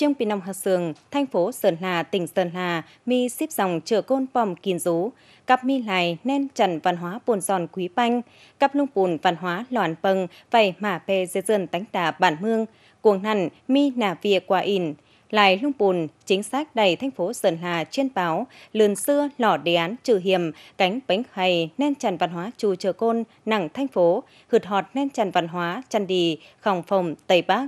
Chiêng Pì Nông Hà Sường, thành phố Sơn Hà, tỉnh Sơn Hà, mi xếp dòng chở côn pòm kín rú, cặp mi lại nên trần văn hóa bồn giòn quý banh, cặp lung bùn văn hóa loạn bầng, vầy mả pê dê dân tánh tà bản mương, cuồng nằn mi nà vìa quả ỉn, lại lung bùn chính xác đầy thành phố Sơn Hà trên báo lườn xưa lỏ đề án trừ hiểm cánh bánh hay nên trần văn hóa chù chờ côn nặng thành phố hượt họt nên trần văn hóa trần đi khòng phòng tây bắc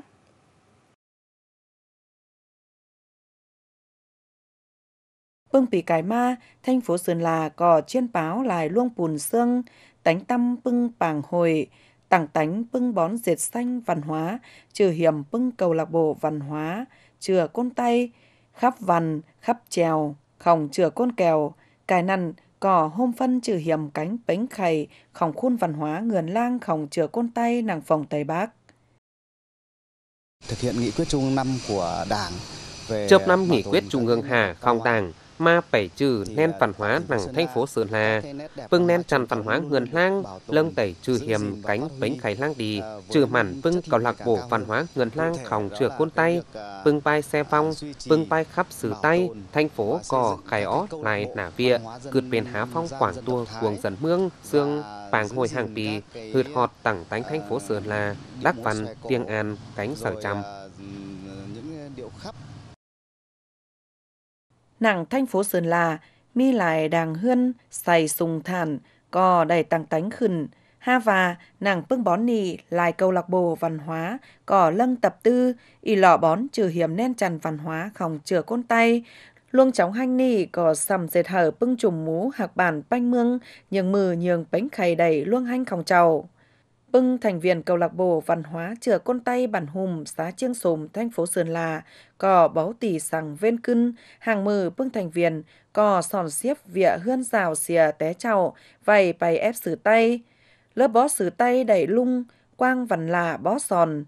Bưng pì cải ma, thanh phố sườn là cò chiên báo lại luông bùn xương, tánh tâm bưng bảng hồi, tảng tánh bưng bón diệt xanh văn hóa, trừ hiểm bưng cầu lạc bộ văn hóa, chừa côn tay, khắp văn, khắp trèo, khòng chừa côn kèo, cài nằn, cỏ hôm phân trừ hiểm cánh bánh khầy, khòng khuôn văn hóa ngườn lang khòng chừa côn tay nàng phòng Tây Bắc. Thực hiện nghị quyết trung năm của Đảng về... Chợp năm nghị quyết trung ương Hà, Khong Tàng, mà phải trừ nên văn hóa nàng thành phố Sơn La. vưng nên tràn văn hóa ngườn lang, lâng tẩy trừ hiểm cánh bánh khai lang đi, trừ mản vưng cầu lạc bộ văn hóa ngườn lang khòng trừ côn tay, vưng bay xe phong, vưng bay khắp sử tay, thành phố cò khai ó lại nả vịa, cượt biển há phong quảng tua cuồng dần mương, xương vàng hồi hàng bì, hượt họt tặng tánh thành phố Sơn La, đắc văn, tiếng an, cánh sở trăm. Những ờ, ờ, điệu khắp nàng thanh phố Sơn La, mi lại đàng hươn, xài sùng thản, cò đầy tăng tánh khẩn, ha và nàng bưng bón nì lại câu lạc bộ văn hóa cỏ lâng tập tư y lọ bón trừ hiểm nên tràn văn hóa khòng chừa côn tay luông chóng hanh nì cỏ sầm dệt hở bưng chùm mú hạc bản banh mương nhường mừ nhường bánh khay đầy luông hanh khòng trầu Bưng thành viên câu lạc bộ văn hóa chừa con tay bản hùm xá chiêng sồm thành phố Sơn La, cò báo tỷ sằng ven cưng, hàng mừ bưng thành viên, cò sòn xiếp vịa hươn rào xìa té chào, vầy bày ép sử tay. Lớp bó sử tay đẩy lung, quang vằn là bó sòn.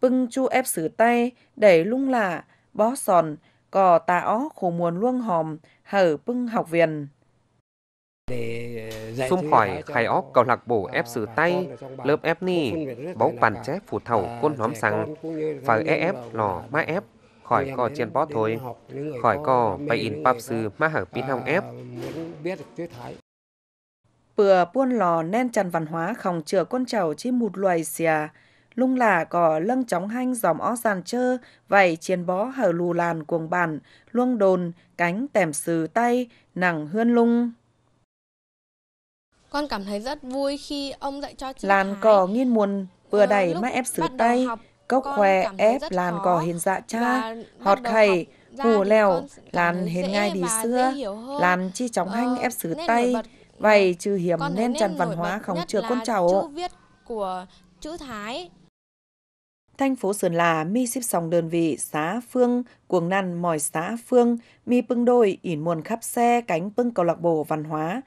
Bưng chu ép sử tay, đẩy lung là bó sòn, cò tả ó khổ muồn luông hòm, hở bưng học viền. Ờ, Xung khỏi khai óc cầu lạc bộ ép sử tay, lớp ép ni, bấu bàn chép phủ thầu côn nóm sáng phải e ép lò má ép, khỏi co trên bó thôi, khỏi co bay in bắp sư má hở pin hong ép. Bữa buôn lò nên trần văn hóa khổng chữa con trầu chi một loài xìa, lung là cỏ lâng chóng hanh dòm ó sàn chơ, vậy chiến bó hở lù làn cuồng bản, luông đồn, cánh tèm sừ tay, nặng hươn lung. Con cảm thấy rất vui khi ông dạy cho chị Làn Thái. cỏ nghiên muôn vừa ờ, đẩy má ép xử tay, cốc khoe ép làn cỏ hiền dạ cha, hót khẩy, hù lèo, làn hiền ngay đi xưa, làn chi chóng ờ, hanh ép xử tay, vậy trừ hiểm nên tràn văn hóa không chừa con cháu. viết của chữ Thái Thành phố Sơn La mi xếp sòng đơn vị xá phương, cuồng năn mỏi xá phương, mi pưng đôi ỉn muôn khắp xe cánh pưng cầu lạc bộ văn hóa,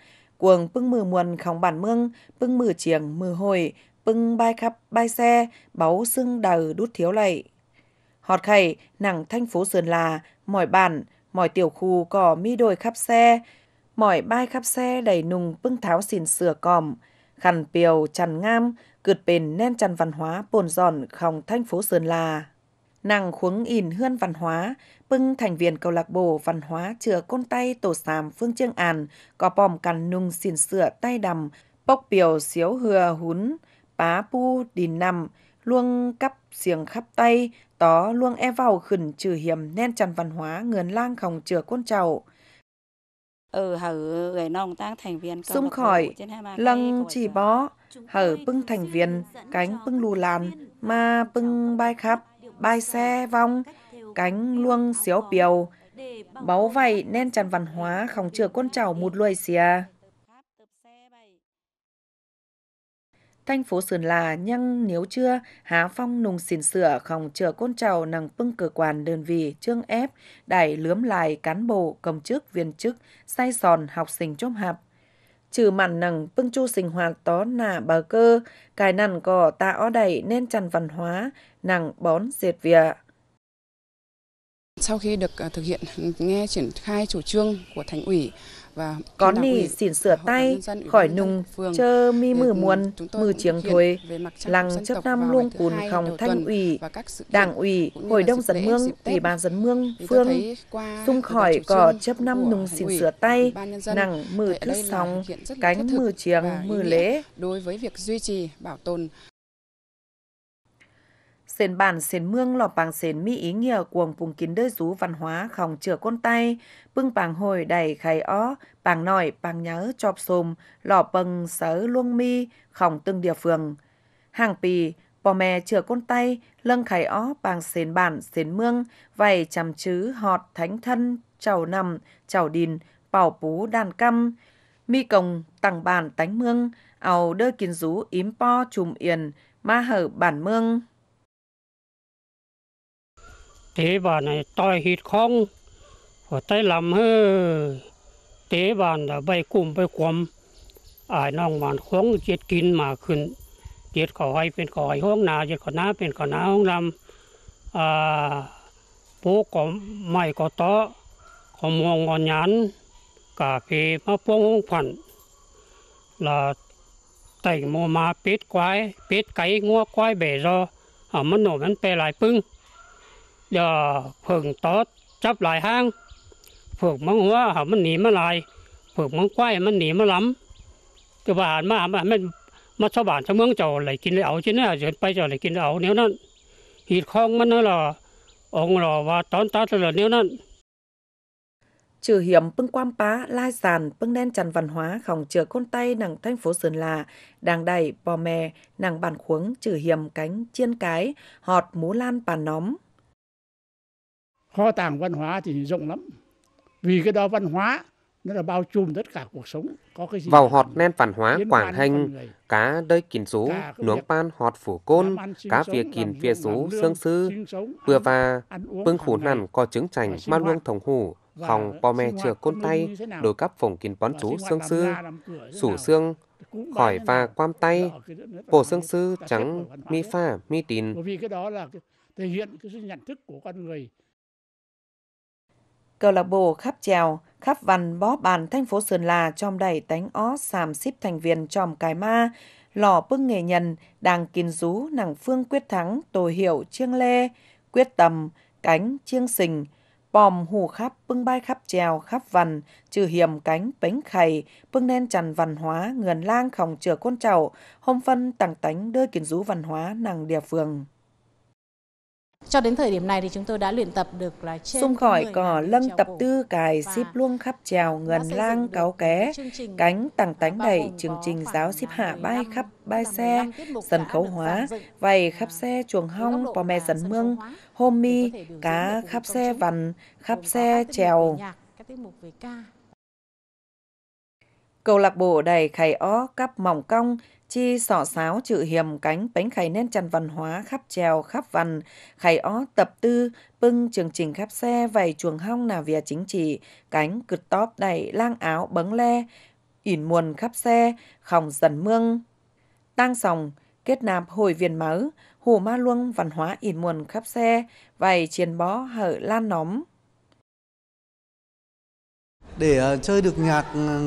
cuồng bưng mừ muồn khóng bản mương, bưng mừ chiềng mừ hồi, bưng bay khắp bay xe, báu xưng đầu đút thiếu lệ. Họt khẩy, nặng thanh phố sườn là, mỏi bản, mỏi tiểu khu cỏ mi đồi khắp xe, mỏi bay khắp xe đầy nùng bưng tháo xìn sửa còm, khăn piều chằn ngam, cượt bền nên chằn văn hóa bồn giòn khòng thanh phố sườn là nàng khuống ỉn hươn văn hóa, bưng thành viên câu lạc bộ văn hóa chừa côn tay tổ sàm phương chương àn, có bòm cằn nung xìn sửa tay đầm, bốc biểu xíu hừa hún, pá pu đình nằm, luông cắp xiềng khắp tay, tó luông e vào khẩn trừ hiểm nên trần văn hóa ngườn lang khổng chừa côn trầu, Ừ, hở nong tăng thành viên Xung khỏi, lăng chỉ bó, hở bưng thành viên, cánh bưng lù làn, ma bưng bay khắp bài xe vong, cánh luông xéo piều, báu vậy nên tràn văn hóa không chừa con cháu một luôi xìa. Thành phố Sườn là nhưng nếu chưa há phong nùng xỉn sửa không chừa côn cháu nằng pưng cơ quan đơn vị trương ép đẩy lướm lại cán bộ công chức viên chức say sòn học sinh chôm hạp trừ mặn nằng bưng chu sinh hoạt tó nà bà cơ, cài nằn cỏ tạ ó đẩy nên chăn văn hóa, nằng bón diệt việc sau khi được ờ, thực hiện ừ, nghe triển khai chủ trương của thành ủy và có nỉ xỉn sửa tay khỏi nùng chơ mi ừ, mử ừ, muôn mử chiếng thuế lăng chấp năm luôn cùn khòng thanh ủy đảng ủy hội đông dân mương ủy ban dân mương phương xung khỏi cỏ chấp năm nùng xỉn sửa tay nặng mử thứ sóng cánh mử chiếng mử lễ đối với việc duy trì bảo tồn Sền bản sền mương lò bàng sền mi ý nghĩa cuồng vùng kín đơi rú văn hóa khòng chữa con tay, bưng bàng hồi đầy khay ó, bàng nổi, bàng nhớ chọp xồm, lò bằng sớ luông mi, khòng từng địa phương. Hàng pì, bò mè chữa con tay, lâng khay ó, bàng sền bản sền mương, vầy chằm chứ họt thánh thân, chầu nằm, chầu đìn, bảo pú đàn căm, mi cồng tặng bản tánh mương, ảo đơ kín rú ím po chùm yền, ma hở bản mương tế bàn này tòi hít không và tay làm hơi tế bàn đã bay cùng bay quầm ai nong màn khống chết kín mà khuyên chết cỏ hay เป็นขอให้ห้องนา chết ขอน้าเป็นขอน้าห้องลำอ่าปูก็ไม่ก็ต่อก็มองงอนยันกาเพมาพวงห้องพันละแต่งโมมาเป็ดควายเป็ดไก่งัวควายเบรออ่ามันหนุ่มมันไปหลายปึ้ง giờ phường tốt chấp lại hang phường mong hóa họ มันหนีมาลายฝึกมังควายมันหนีมาล้ำแต่ว่าหันมาหันมันมาชาวบ้านชาวเมืองเจ้าไหลกินเอาชิ้นน่ะเดินไปเจ้าไหลกินเอาเนี้ยนั้นหีดคองมันนั่นหรอองหรอว่าตอนตาเสลเนี้ยนั้น Chữ hiểm Pưng quan Pá, Lai Sàn, Pưng Đen Trần Văn Hóa, Khòng Chừa Côn tay Nàng Thanh Phố Sơn Lạ, đang Đầy, Bò Mè, Nàng Bàn Khuống, Chữ hiểm Cánh, Chiên Cái, Họt, Mú Lan, Bàn Nóm, kho tàng văn hóa thì rộng lắm vì cái đó văn hóa nó là bao trùm tất cả cuộc sống có cái gì vào họt nên văn hóa quảng hành cá đơi kín sú nướng pan họt phủ côn cá phía kín phía sú xương sư vừa và bưng khủ nằn có trứng chành ma luông thồng hủ phòng po me chừa côn tay đối cắp phòng kín bón chú xương sư sủ xương khỏi và quam tay cổ xương sư trắng mi pha mi tín vì cái đó là thể hiện cái sự nhận thức của con người Câu lạc bộ khắp trèo, khắp văn bó bàn thành phố Sơn La trong đầy tánh ó xàm xíp thành viên tròm cái ma, lò bưng nghề nhân, đang kín rú nàng phương quyết thắng, tổ hiệu chiêng lê, quyết tầm, cánh, chiêng sình, bòm hù khắp, bưng bay khắp trèo, khắp vằn, trừ hiểm cánh, bánh khầy, bưng nên trần văn hóa, ngườn lang khòng chừa côn trậu, hôm phân tặng tánh đưa kiến rú văn hóa nàng địa phương. Cho đến thời điểm này thì chúng tôi đã luyện tập được là trên Xung khỏi cỏ lâm tập tư cài xíp luông khắp trèo ngần lang cáo ké, cánh tàng tánh đẩy chương trình giáo xíp hạ bay khắp bay xe, sân khấu hóa, vầy khắp xe chuồng hong bò mè dần mương, hôm mi, cá khắp xe vằn, khắp xe trèo cầu lạc bộ đầy khay ó, cắp mỏng cong, chi sỏ sáo chữ hiềm cánh bánh khay nên tràn văn hóa khắp trèo khắp văn khay ó tập tư bưng chương trình khắp xe vầy chuồng hong nà vía chính trị cánh cượt tóp đầy lang áo bấng le ỉn muồn khắp xe khòng dần mương tang sòng kết nạp hồi viên máu hồ ma luông văn hóa ỉn muồn khắp xe vầy chiến bó hở lan nóm để ờ, chơi được nhạc ừ,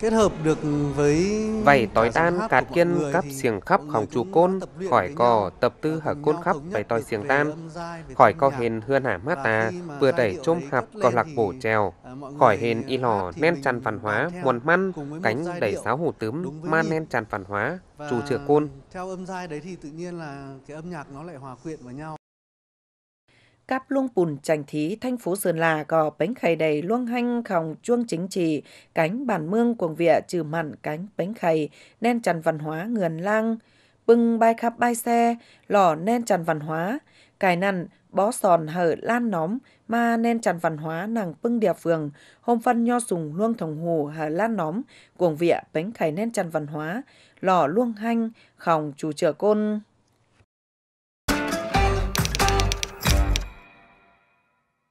kết hợp được với vảy tỏi tan cát kiên cắp xiềng khắp khổng chủ côn khỏi cò tập tư hở côn khắp bày tòi xiềng tan khỏi co hền hươn hả mát ta vừa đẩy chôm hạp cò lạc bổ trèo à, khỏi hền à, y lò nen chăn văn hóa muôn măn cánh đẩy sáo hủ tướm ma nen chăn văn hóa chủ chữa côn theo âm giai đấy thì tự nhiên là cái âm nhạc nó lại hòa quyện vào nhau cáp luông bùn trành thí thanh phú sơn là gò bánh khay đầy luông hanh khòng chuông chính trì cánh bản mương cuồng vịa trừ mặn cánh bánh khay nên trần văn hóa ngườn lang bưng bay khắp bay xe lò nên trần văn hóa cài nằn bó sòn hở lan nóm mà nên trần văn hóa nàng bưng địa phường hôm phân nho sùng luông thồng hù hở lan nóm cuồng vịa bánh khay nên trần văn hóa lò luông hanh khòng chủ trở côn